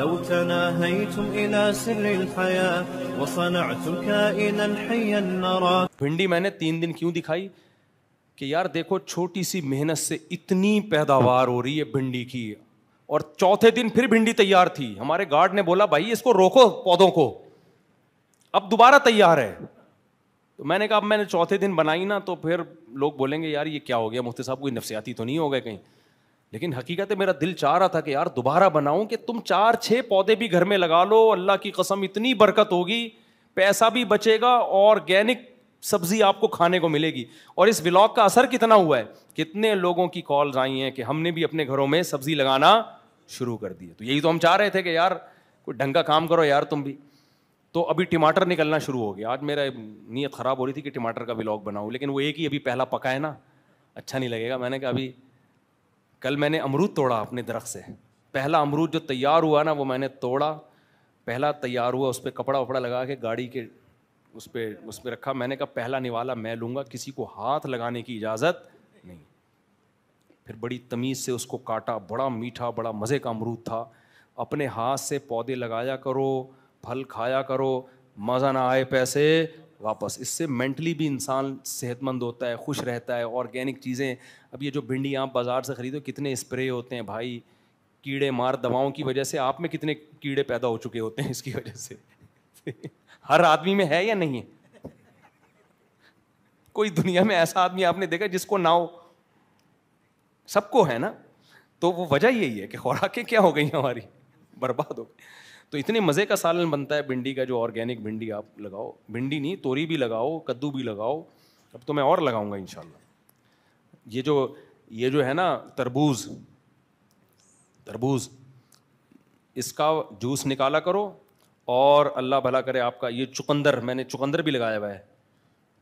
لو تناهيتم الى سر الحياه وصنعت كائنا حيا نرى भिंडी मैंने तीन दिन क्यों दिखाई कि यार देखो छोटी सी मेहनत से इतनी पैदावार हो रही है भिंडी की और चौथे दिन फिर भिंडी तैयार थी हमारे गार्ड ने बोला भाई इसको रोको पौधों को अब दोबारा तैयार है तो मैंने कहा अब मैंने चौथे दिन बनाई ना तो फिर लोग बोलेंगे यार ये क्या हो गया मुफ्ती साहब कोई नफसियाती तो नहीं हो गए कहीं लेकिन हकीकत है मेरा दिल चाह रहा था कि यार दोबारा बनाऊं कि तुम चार छः पौधे भी घर में लगा लो अल्लाह की कसम इतनी बरकत होगी पैसा भी बचेगा ऑर्गेनिक सब्जी आपको खाने को मिलेगी और इस ब्लॉग का असर कितना हुआ है कितने लोगों की कॉल्स आई हैं कि हमने भी अपने घरों में सब्जी लगाना शुरू कर दी तो यही तो हम चाह रहे थे कि यार कोई ढंग का काम करो यार तुम भी तो अभी टमाटर निकलना शुरू हो गया आज मेरा नीयत ख़राब हो रही थी कि टमाटर का ब्लॉग बनाऊँ लेकिन वो एक ही अभी पहला पका है ना अच्छा नहीं लगेगा मैंने कहा अभी कल मैंने अमरूद तोड़ा अपने दरख्त से पहला अमरूद जो तैयार हुआ ना वो मैंने तोड़ा पहला तैयार हुआ उस पर कपड़ा वपड़ा लगा के गाड़ी के उस पर उस पर रखा मैंने कहा पहला निवाला मैं लूँगा किसी को हाथ लगाने की इजाज़त नहीं फिर बड़ी तमीज़ से उसको काटा बड़ा मीठा बड़ा मज़े का अमरूद था अपने हाथ से पौधे लगाया करो फल खाया करो मज़ा ना आए पैसे वापस इससे मेंटली भी इंसान सेहतमंद होता है खुश रहता है ऑर्गेनिक चीज़ें अब ये जो भिंडी आप बाज़ार से ख़रीदो कितने स्प्रे होते हैं भाई कीड़े मार दवाओं की वजह से आप में कितने कीड़े पैदा हो चुके होते हैं इसकी वजह से हर आदमी में है या नहीं है कोई दुनिया में ऐसा आदमी आपने देखा जिसको ना हो सबको है ना तो वो वजह यही है कि खुराकें क्या हो गई हमारी बर्बाद हो गई तो इतने मज़े का सालन बनता है भिंडी का जो ऑर्गेनिक भिंडी आप लगाओ भिंडी नहीं तोरी भी लगाओ कद्दू भी लगाओ अब तो मैं और लगाऊंगा इन ये जो ये जो है ना तरबूज तरबूज इसका जूस निकाला करो और अल्लाह भला करे आपका ये चुकंदर मैंने चुकंदर भी लगाया हुआ है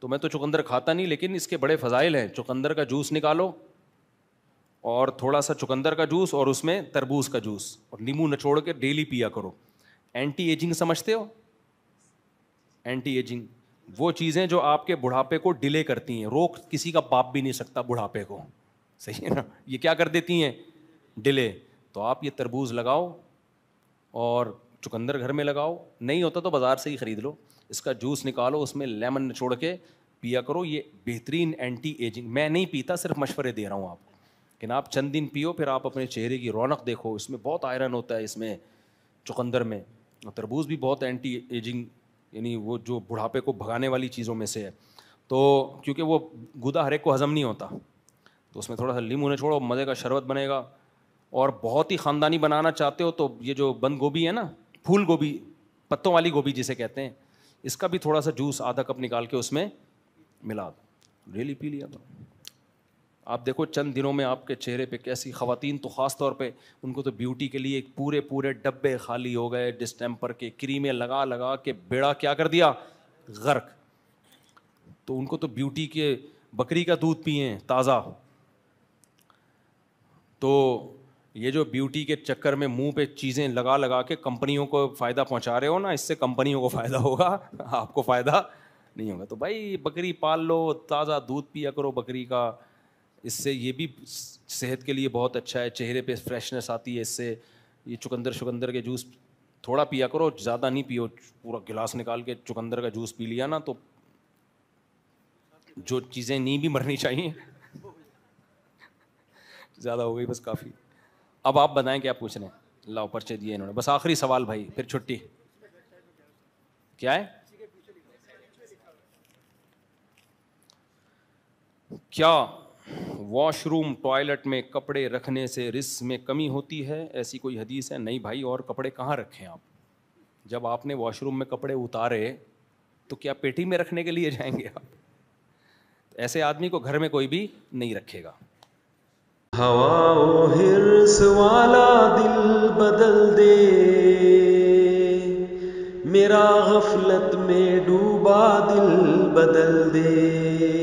तो मैं तो चुकंदर खाता नहीं लेकिन इसके बड़े फ़जाइल हैं चुकंदर का जूस निकालो और थोड़ा सा चुकंदर का जूस और उसमें तरबूज का जूस और नींबू नचोड़ के डेली पिया करो एंटी एजिंग समझते हो एंटी एजिंग वो चीज़ें जो आपके बुढ़ापे को डिले करती हैं रोक किसी का बाप भी नहीं सकता बुढ़ापे को सही है ना ये क्या कर देती हैं डिले तो आप ये तरबूज लगाओ और चुकंदर घर में लगाओ नहीं होता तो बाज़ार से ही ख़रीद लो इसका जूस निकालो उसमें लेमन निचोड़ के पिया करो ये बेहतरीन एंटी एजिंग मैं नहीं पीता सिर्फ मशवरे दे रहा हूँ आपको लेकिन आप चंद दिन पियो फिर आप अपने चेहरे की रौनक देखो इसमें बहुत आयरन होता है इसमें चुकंदर में तरबूज भी बहुत एंटी एजिंग यानी वो जो बुढ़ापे को भगाने वाली चीज़ों में से है तो क्योंकि वो गुदा हरेक को हज़म नहीं होता तो उसमें थोड़ा सा लीम ने छोड़ो मज़े का शरबत बनेगा और बहुत ही ख़ानदानी बनाना चाहते हो तो ये जो बंद गोभी है ना फूल गोभी पत्तों वाली गोभी जिसे कहते हैं इसका भी थोड़ा सा जूस आधा कप निकाल के उसमें मिला दो really really about आप देखो चंद दिनों में आपके चेहरे पे कैसी खातन तो ख़ास तौर पे उनको तो ब्यूटी के लिए एक पूरे पूरे डब्बे खाली हो गए डिस्टेम्पर के क्रीमें लगा लगा के बेड़ा क्या कर दिया गर्क तो उनको तो ब्यूटी के बकरी का दूध पिए ताज़ा तो ये जो ब्यूटी के चक्कर में मुंह पे चीज़ें लगा लगा के कंपनियों को फ़ायदा पहुंचा रहे हो ना इससे कंपनियों को फ़ायदा होगा आपको फ़ायदा नहीं होगा तो भाई बकरी पाल लो ताज़ा दूध पिया करो बकरी का इससे ये भी सेहत के लिए बहुत अच्छा है चेहरे पे फ्रेशनेस आती है इससे ये चुकंदर शुकंदर के जूस थोड़ा पिया करो ज़्यादा नहीं पियो पूरा गिलास निकाल के चुकंदर का जूस पी लिया ना तो जो चीज़ें नहीं भी मरनी चाहिए ज़्यादा हो गई बस काफ़ी अब आप बताएं क्या पूछ रहे हैं लाओ पर्चे दिए इन्होंने बस आखिरी सवाल भाई फिर छुट्टी क्या है क्या वॉशरूम टॉयलेट में कपड़े रखने से रिस में कमी होती है ऐसी कोई हदीस है नहीं भाई और कपड़े कहाँ रखें आप जब आपने वॉशरूम में कपड़े उतारे तो क्या पेटी में रखने के लिए जाएंगे आप ऐसे आदमी को घर में कोई भी नहीं रखेगा मेरा गफलत में डूबा दिल बदल दे